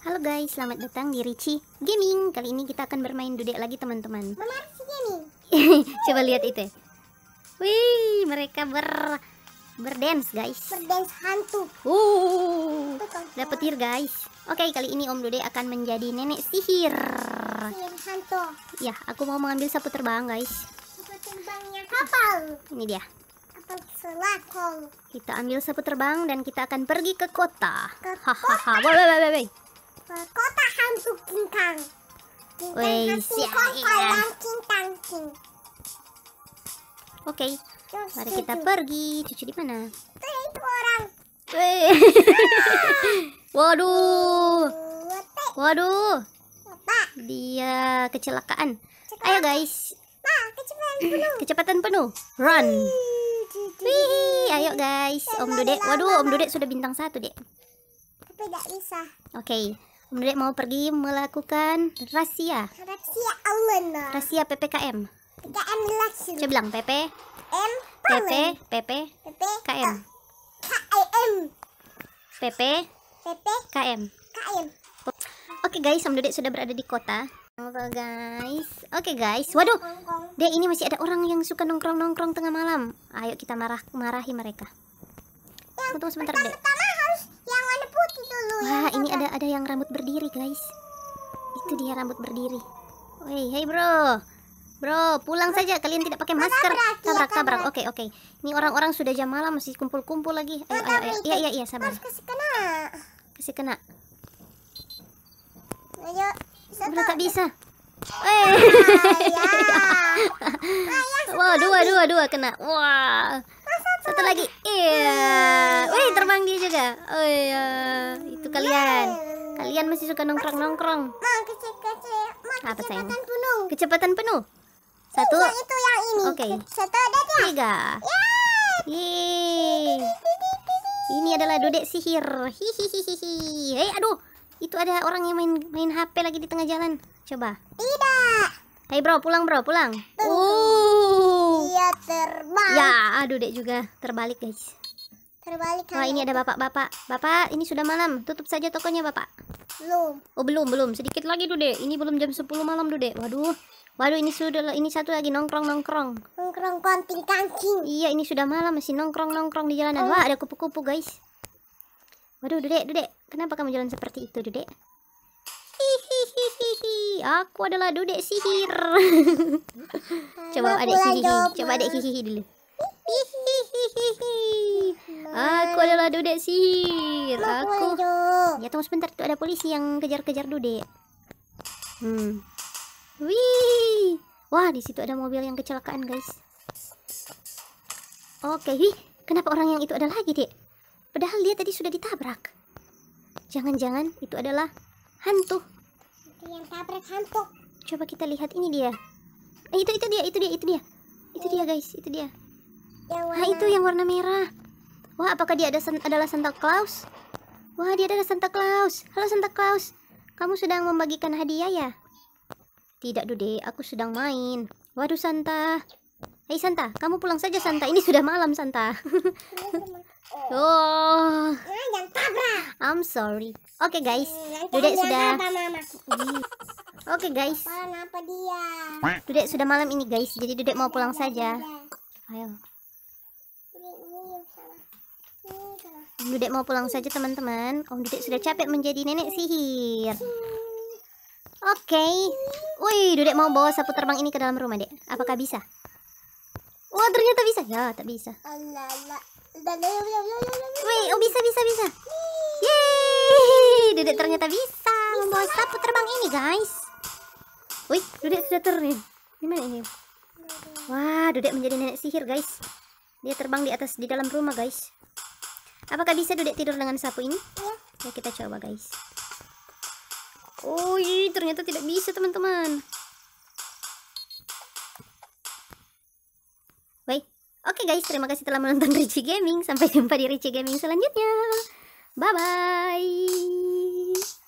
Halo guys, selamat datang di Ricci Gaming Kali ini kita akan bermain dudek lagi teman-teman Gaming Coba lihat itu Wih, mereka ber... Berdance guys Berdance hantu uh, Dapat guys Oke, kali ini Om Dude akan menjadi nenek sihir Sihir hantu Ya, aku mau mengambil sapu terbang guys Sapu terbangnya kapal Ini dia Kita ambil sapu terbang dan kita akan pergi ke kota. Hahaha. Kota hantu kingkang. Wih, si kolam king. Oke. Okay. Mari kita pergi. Cucu di mana? itu orang. Waduh. Waduh. Dia kecelakaan. Ayo guys. kecepatan penuh. Kecepatan penuh. Run. Wih, ayo guys. Om Dudek. Waduh, Om Dudek sudah bintang satu, Dek. Tapi tidak bisa. Oke. Mereka mau pergi melakukan rahasia. Rahasia Allah. Rahasia PPKM. PPKM langsung. Coba bilang PP. M. PP. PP. PP. KM. KM. PP. PP. KM. KM. Oke guys, Om Dedek sudah berada di kota. Oke guys, oke guys. Waduh, deh ini masih ada orang yang suka nongkrong nongkrong tengah malam. Ayo kita marah marahi mereka. Tunggu sebentar deh. Wah, ini ada ada yang rambut berdiri, guys. Itu dia rambut berdiri. Woi, hey bro. Bro, pulang saja. Kalian tidak pakai masker. Tabrak, tabrak. Oke, oke. Ini orang-orang sudah jam malam masih kumpul-kumpul lagi. Ayo, ayo, ayo. Iya, iya, iya, sabar. Kasih kena. Kasih kena. Ayo. Bro, tak bisa. Eh. Wah, dua, dua, dua kena. Wah. Satu lagi. Iya. Wih, terbang dia juga. Oh iya kalian. Kalian masih suka nongkrong-nongkrong. Apa sayang? penuh. Kecepatan penuh. Satu. Yang itu yang ini. Oke. Okay. Tiga. Ya. Yeay. Ini adalah dodek sihir. Hihihihihi. Eh, aduh. Itu ada orang yang main main HP lagi di tengah jalan. Coba. Tidak. hey bro, pulang bro, pulang. uh Oh. Dia terbang. Ya, aduh dek juga terbalik guys terbalik Wah, ini ada bapak-bapak. Bapak, ini sudah malam. Tutup saja tokonya, Bapak. Belum. Oh, belum, belum. Sedikit lagi, Dude. Ini belum jam 10 malam, Dude. Waduh. Waduh, ini sudah ini satu lagi nongkrong-nongkrong. Nongkrong konting kancing. Iya, ini sudah malam masih nongkrong-nongkrong di jalanan. Oh. Wah, ada kupu-kupu, guys. Waduh, Dude, Dude. Kenapa kamu jalan seperti itu, Dude? aku adalah Dude sihir. coba adek hihihi, coba adek hihihi dulu. Aku adalah Dudek sihir. Aku. Ya tunggu sebentar tuh ada polisi yang kejar-kejar Dudek. Hmm. Wih. Wah, di situ ada mobil yang kecelakaan, guys. Oke, wih. Kenapa orang yang itu ada lagi, Dek? Padahal dia tadi sudah ditabrak. Jangan-jangan itu adalah hantu. Itu yang tabrak hantu. Coba kita lihat ini dia. Eh, itu itu dia, itu dia, itu dia. Itu dia, guys, itu dia. Ah, itu yang warna merah. Wah, apakah dia ada adalah Santa Claus? Wah, dia adalah Santa Claus. Halo Santa Claus. Kamu sedang membagikan hadiah ya? Tidak, Dude. Aku sedang main. Waduh, Santa. Hei, Santa. Kamu pulang saja, Santa. Ini sudah malam, Santa. oh. I'm sorry. Oke, okay, guys. Dude sudah... Oke, okay, guys. Dude sudah malam ini, guys. Jadi Dude mau pulang saja. Iya, iya, iya. Ayo. Om Dudek mau pulang saja teman-teman Om Dudek sudah capek menjadi nenek sihir Oke okay. Wih Dudek mau bawa sapu terbang ini ke dalam rumah dek Apakah bisa? Wah oh, ternyata bisa Ya tak bisa Wih oh bisa bisa bisa Yeay Dudek ternyata bisa membawa sapu terbang ini guys Wih Dudek sudah terbang Gimana ini? Wah Dudek menjadi nenek sihir guys Dia terbang di atas di dalam rumah guys Apakah bisa duduk tidur dengan sapu ini? Ya. Ya kita coba guys. Oh iya ternyata tidak bisa teman-teman. Baik. Oke guys terima kasih telah menonton Richie Gaming. Sampai jumpa di Richie Gaming selanjutnya. Bye bye.